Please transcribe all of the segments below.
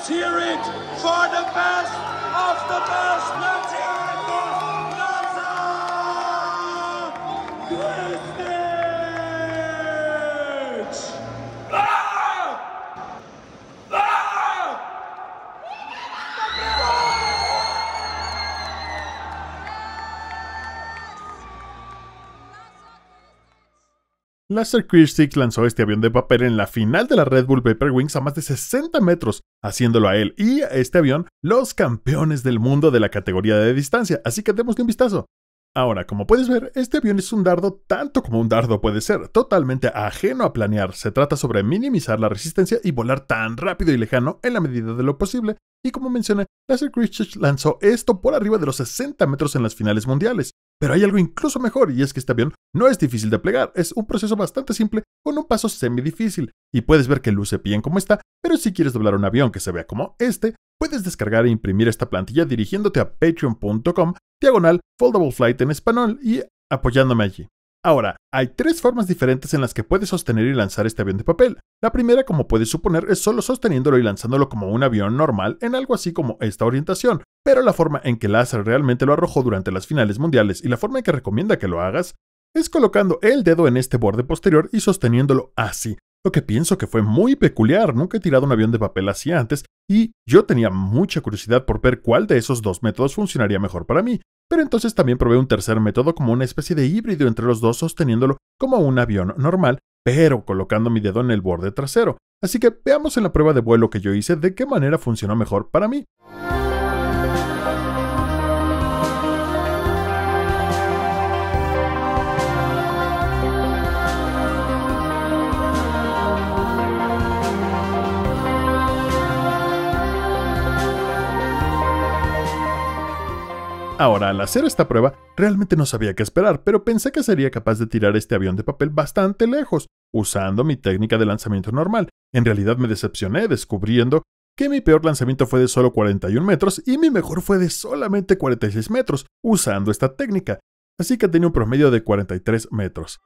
Let's hear it for the best of the best. Master Christix lanzó este avión de papel en la final de la Red Bull Paper Wings a más de 60 metros, haciéndolo a él y a este avión los campeones del mundo de la categoría de distancia, así que démosle un vistazo. Ahora, como puedes ver, este avión es un dardo tanto como un dardo puede ser, totalmente ajeno a planear. Se trata sobre minimizar la resistencia y volar tan rápido y lejano en la medida de lo posible. Y como mencioné, Laser Christchurch lanzó esto por arriba de los 60 metros en las finales mundiales. Pero hay algo incluso mejor, y es que este avión no es difícil de plegar, es un proceso bastante simple con un paso semi-difícil, y puedes ver que luce bien como está, pero si quieres doblar un avión que se vea como este, puedes descargar e imprimir esta plantilla dirigiéndote a patreon.com, diagonal, foldable flight en español, y apoyándome allí. Ahora, hay tres formas diferentes en las que puedes sostener y lanzar este avión de papel. La primera, como puedes suponer, es solo sosteniéndolo y lanzándolo como un avión normal en algo así como esta orientación, pero la forma en que Lazar realmente lo arrojó durante las finales mundiales y la forma en que recomienda que lo hagas es colocando el dedo en este borde posterior y sosteniéndolo así, lo que pienso que fue muy peculiar. Nunca he tirado un avión de papel así antes y yo tenía mucha curiosidad por ver cuál de esos dos métodos funcionaría mejor para mí. Pero entonces también probé un tercer método como una especie de híbrido entre los dos sosteniéndolo como un avión normal, pero colocando mi dedo en el borde trasero. Así que veamos en la prueba de vuelo que yo hice de qué manera funcionó mejor para mí. Ahora, al hacer esta prueba, realmente no sabía qué esperar, pero pensé que sería capaz de tirar este avión de papel bastante lejos, usando mi técnica de lanzamiento normal. En realidad me decepcioné descubriendo que mi peor lanzamiento fue de solo 41 metros y mi mejor fue de solamente 46 metros, usando esta técnica. Así que tenía un promedio de 43 metros.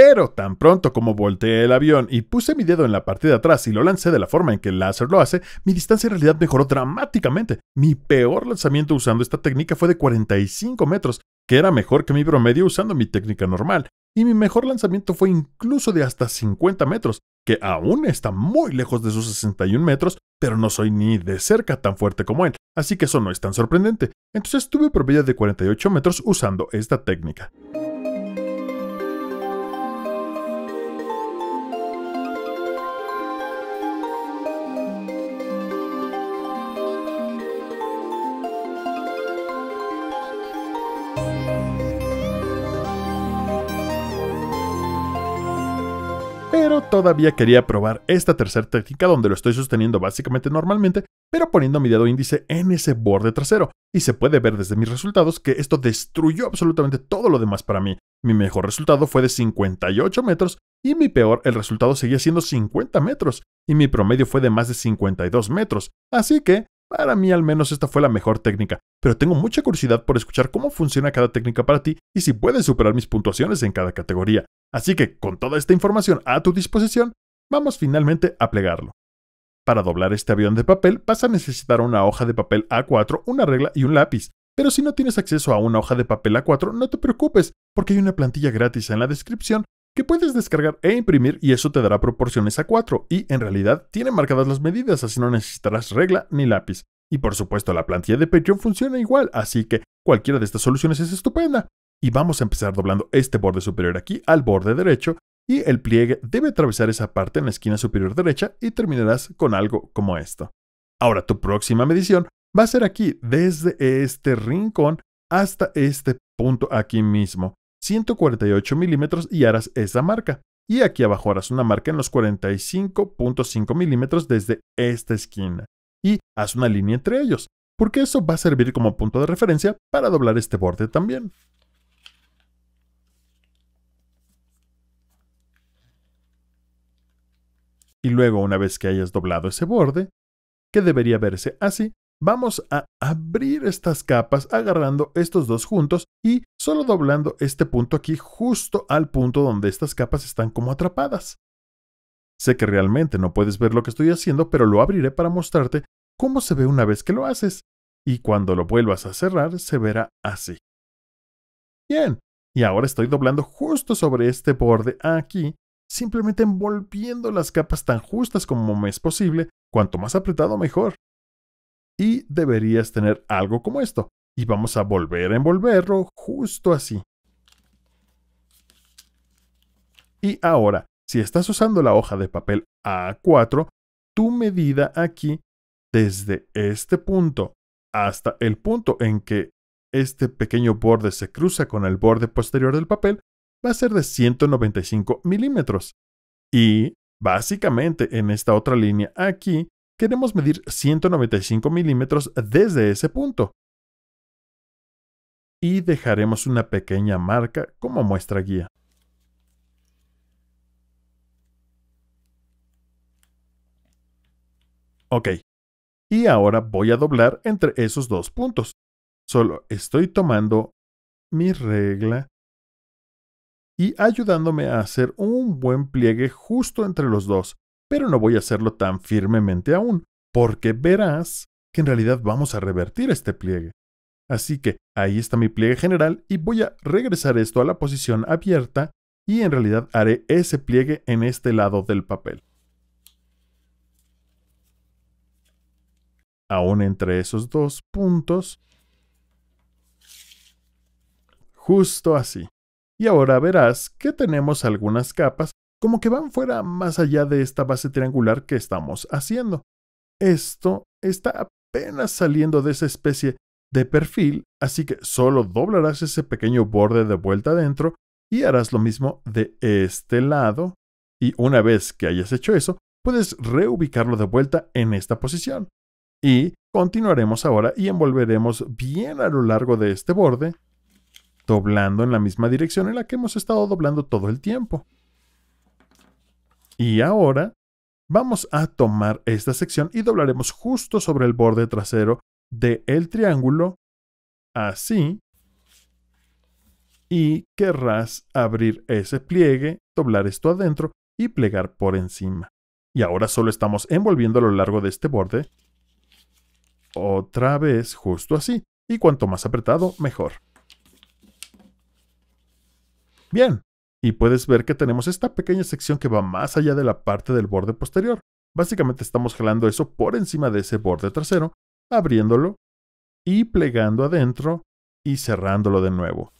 Pero tan pronto como volteé el avión y puse mi dedo en la parte de atrás y lo lancé de la forma en que el láser lo hace, mi distancia en realidad mejoró dramáticamente. Mi peor lanzamiento usando esta técnica fue de 45 metros, que era mejor que mi promedio usando mi técnica normal, y mi mejor lanzamiento fue incluso de hasta 50 metros, que aún está muy lejos de sus 61 metros, pero no soy ni de cerca tan fuerte como él, así que eso no es tan sorprendente. Entonces tuve promedio de 48 metros usando esta técnica. todavía quería probar esta tercera técnica donde lo estoy sosteniendo básicamente normalmente, pero poniendo mi dedo índice en ese borde trasero, y se puede ver desde mis resultados que esto destruyó absolutamente todo lo demás para mí. Mi mejor resultado fue de 58 metros y mi peor, el resultado seguía siendo 50 metros, y mi promedio fue de más de 52 metros, así que para mí al menos esta fue la mejor técnica, pero tengo mucha curiosidad por escuchar cómo funciona cada técnica para ti y si puedes superar mis puntuaciones en cada categoría. Así que, con toda esta información a tu disposición, vamos finalmente a plegarlo. Para doblar este avión de papel vas a necesitar una hoja de papel A4, una regla y un lápiz. Pero si no tienes acceso a una hoja de papel A4, no te preocupes, porque hay una plantilla gratis en la descripción que puedes descargar e imprimir y eso te dará proporciones a 4 y en realidad tiene marcadas las medidas, así no necesitarás regla ni lápiz. Y por supuesto la plantilla de Patreon funciona igual, así que cualquiera de estas soluciones es estupenda. Y vamos a empezar doblando este borde superior aquí al borde derecho y el pliegue debe atravesar esa parte en la esquina superior derecha y terminarás con algo como esto. Ahora tu próxima medición va a ser aquí, desde este rincón hasta este punto aquí mismo. 148 milímetros y harás esa marca. Y aquí abajo harás una marca en los 45.5 milímetros desde esta esquina. Y haz una línea entre ellos, porque eso va a servir como punto de referencia para doblar este borde también. Y luego, una vez que hayas doblado ese borde, que debería verse así, Vamos a abrir estas capas agarrando estos dos juntos y solo doblando este punto aquí justo al punto donde estas capas están como atrapadas. Sé que realmente no puedes ver lo que estoy haciendo, pero lo abriré para mostrarte cómo se ve una vez que lo haces, y cuando lo vuelvas a cerrar se verá así. Bien, y ahora estoy doblando justo sobre este borde aquí, simplemente envolviendo las capas tan justas como me es posible, cuanto más apretado mejor y deberías tener algo como esto. Y vamos a volver a envolverlo justo así. Y ahora, si estás usando la hoja de papel A4, tu medida aquí, desde este punto hasta el punto en que este pequeño borde se cruza con el borde posterior del papel, va a ser de 195 milímetros. Y básicamente en esta otra línea aquí, queremos medir 195 milímetros desde ese punto. Y dejaremos una pequeña marca como muestra guía. Ok. Y ahora voy a doblar entre esos dos puntos. Solo estoy tomando mi regla y ayudándome a hacer un buen pliegue justo entre los dos, pero no voy a hacerlo tan firmemente aún, porque verás que en realidad vamos a revertir este pliegue. Así que ahí está mi pliegue general y voy a regresar esto a la posición abierta y en realidad haré ese pliegue en este lado del papel. Aún entre esos dos puntos. Justo así. Y ahora verás que tenemos algunas capas como que van fuera más allá de esta base triangular que estamos haciendo. Esto está apenas saliendo de esa especie de perfil, así que solo doblarás ese pequeño borde de vuelta adentro y harás lo mismo de este lado. Y una vez que hayas hecho eso, puedes reubicarlo de vuelta en esta posición. Y continuaremos ahora y envolveremos bien a lo largo de este borde, doblando en la misma dirección en la que hemos estado doblando todo el tiempo. Y ahora vamos a tomar esta sección y doblaremos justo sobre el borde trasero del el triángulo, así, y querrás abrir ese pliegue, doblar esto adentro y plegar por encima. Y ahora solo estamos envolviendo a lo largo de este borde, otra vez justo así, y cuanto más apretado, mejor. Bien, y puedes ver que tenemos esta pequeña sección que va más allá de la parte del borde posterior. Básicamente estamos jalando eso por encima de ese borde trasero, abriéndolo y plegando adentro y cerrándolo de nuevo.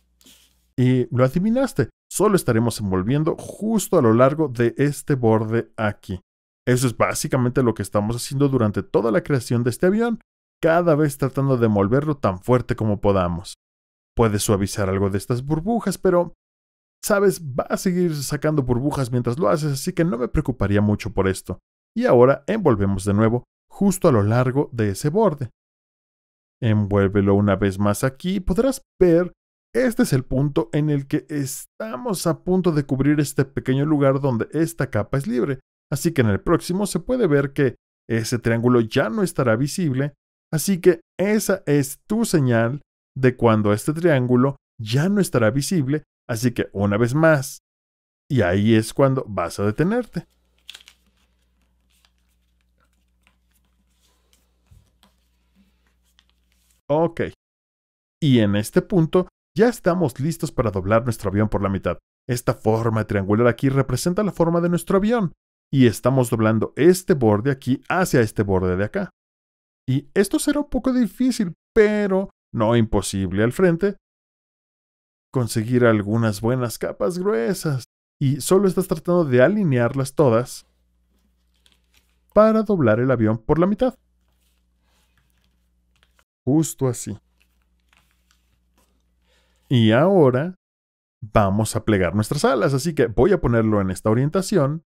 Y lo adivinaste, solo estaremos envolviendo justo a lo largo de este borde aquí. Eso es básicamente lo que estamos haciendo durante toda la creación de este avión, cada vez tratando de envolverlo tan fuerte como podamos. Puedes suavizar algo de estas burbujas, pero Sabes, va a seguir sacando burbujas mientras lo haces, así que no me preocuparía mucho por esto. Y ahora envolvemos de nuevo justo a lo largo de ese borde. Envuélvelo una vez más aquí y podrás ver, este es el punto en el que estamos a punto de cubrir este pequeño lugar donde esta capa es libre, así que en el próximo se puede ver que ese triángulo ya no estará visible, así que esa es tu señal de cuando este triángulo ya no estará visible Así que una vez más, y ahí es cuando vas a detenerte. Ok. Y en este punto, ya estamos listos para doblar nuestro avión por la mitad. Esta forma triangular aquí representa la forma de nuestro avión. Y estamos doblando este borde aquí hacia este borde de acá. Y esto será un poco difícil, pero no imposible al frente, conseguir algunas buenas capas gruesas y solo estás tratando de alinearlas todas para doblar el avión por la mitad. Justo así. Y ahora vamos a plegar nuestras alas, así que voy a ponerlo en esta orientación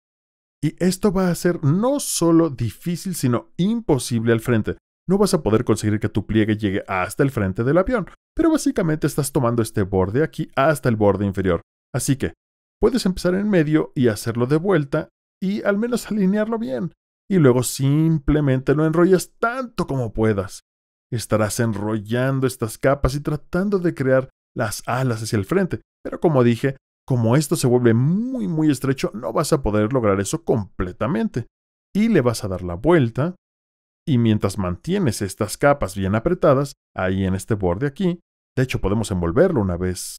y esto va a ser no solo difícil, sino imposible al frente. No vas a poder conseguir que tu pliegue llegue hasta el frente del avión, pero básicamente estás tomando este borde aquí hasta el borde inferior. Así que puedes empezar en medio y hacerlo de vuelta y al menos alinearlo bien. Y luego simplemente lo enrollas tanto como puedas. Estarás enrollando estas capas y tratando de crear las alas hacia el frente. Pero como dije, como esto se vuelve muy muy estrecho, no vas a poder lograr eso completamente. Y le vas a dar la vuelta y mientras mantienes estas capas bien apretadas, ahí en este borde aquí, de hecho podemos envolverlo una vez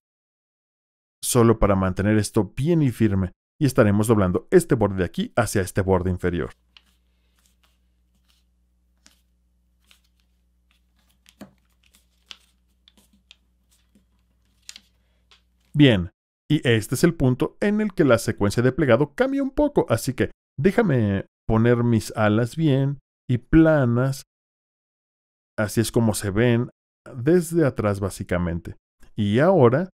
solo para mantener esto bien y firme, y estaremos doblando este borde de aquí hacia este borde inferior. Bien, y este es el punto en el que la secuencia de plegado cambia un poco, así que déjame poner mis alas bien y planas. Así es como se ven desde atrás básicamente. Y ahora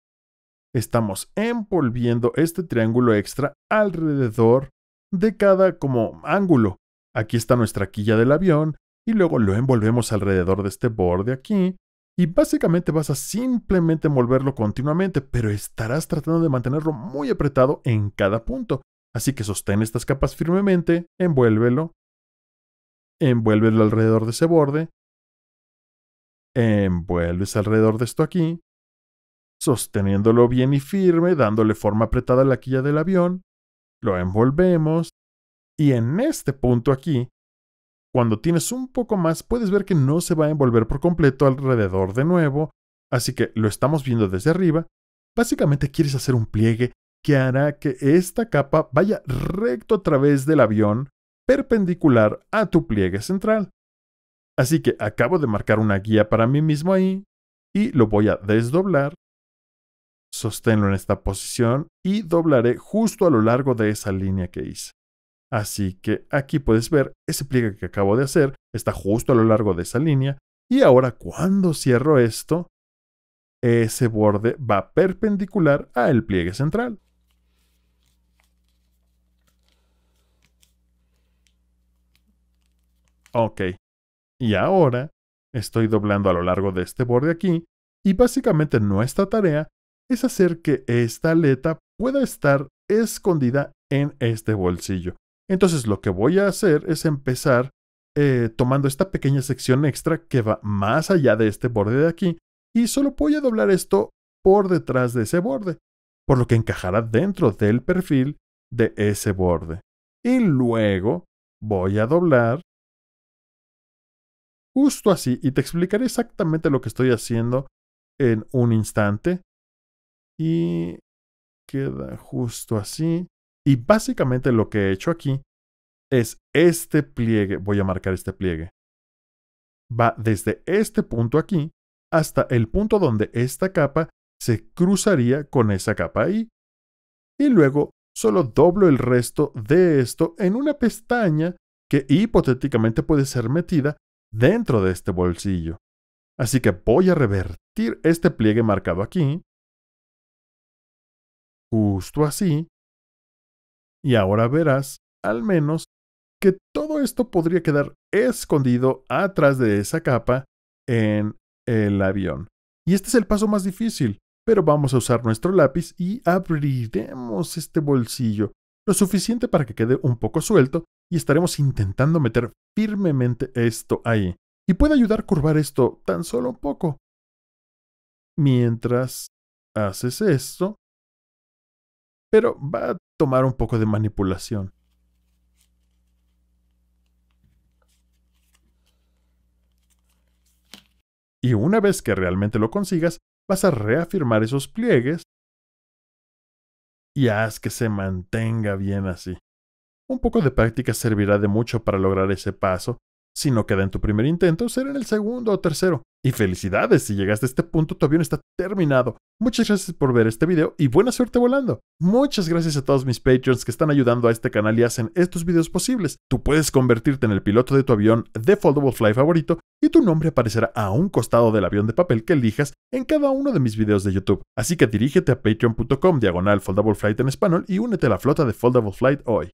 estamos envolviendo este triángulo extra alrededor de cada como ángulo. Aquí está nuestra quilla del avión y luego lo envolvemos alrededor de este borde aquí. Y básicamente vas a simplemente envolverlo continuamente, pero estarás tratando de mantenerlo muy apretado en cada punto. Así que sostén estas capas firmemente, envuélvelo envuélvelo alrededor de ese borde, envuelves alrededor de esto aquí, sosteniéndolo bien y firme, dándole forma apretada a la quilla del avión, lo envolvemos y en este punto aquí, cuando tienes un poco más, puedes ver que no se va a envolver por completo alrededor de nuevo, así que lo estamos viendo desde arriba. Básicamente quieres hacer un pliegue que hará que esta capa vaya recto a través del avión perpendicular a tu pliegue central. Así que acabo de marcar una guía para mí mismo ahí y lo voy a desdoblar. Sosténlo en esta posición y doblaré justo a lo largo de esa línea que hice. Así que aquí puedes ver ese pliegue que acabo de hacer está justo a lo largo de esa línea y ahora cuando cierro esto, ese borde va perpendicular al pliegue central. Ok. Y ahora estoy doblando a lo largo de este borde aquí y básicamente nuestra tarea es hacer que esta aleta pueda estar escondida en este bolsillo. Entonces lo que voy a hacer es empezar eh, tomando esta pequeña sección extra que va más allá de este borde de aquí y solo voy a doblar esto por detrás de ese borde, por lo que encajará dentro del perfil de ese borde. Y luego voy a doblar justo así, y te explicaré exactamente lo que estoy haciendo en un instante. Y queda justo así. Y básicamente lo que he hecho aquí es este pliegue, voy a marcar este pliegue. Va desde este punto aquí hasta el punto donde esta capa se cruzaría con esa capa ahí. Y luego solo doblo el resto de esto en una pestaña que hipotéticamente puede ser metida dentro de este bolsillo. Así que voy a revertir este pliegue marcado aquí, justo así, y ahora verás, al menos, que todo esto podría quedar escondido atrás de esa capa en el avión. Y este es el paso más difícil, pero vamos a usar nuestro lápiz y abriremos este bolsillo lo suficiente para que quede un poco suelto y estaremos intentando meter firmemente esto ahí. Y puede ayudar a curvar esto tan solo un poco. Mientras haces esto, pero va a tomar un poco de manipulación. Y una vez que realmente lo consigas, vas a reafirmar esos pliegues y haz que se mantenga bien así. Un poco de práctica servirá de mucho para lograr ese paso, si no queda en tu primer intento, será en el segundo o tercero, y felicidades, si llegaste a este punto tu avión está terminado. Muchas gracias por ver este video y buena suerte volando. Muchas gracias a todos mis patrons que están ayudando a este canal y hacen estos videos posibles. Tú puedes convertirte en el piloto de tu avión de Foldable Fly favorito y tu nombre aparecerá a un costado del avión de papel que elijas en cada uno de mis videos de YouTube. Así que dirígete a patreon.com diagonal Foldable Flight en español y únete a la flota de Foldable Flight hoy.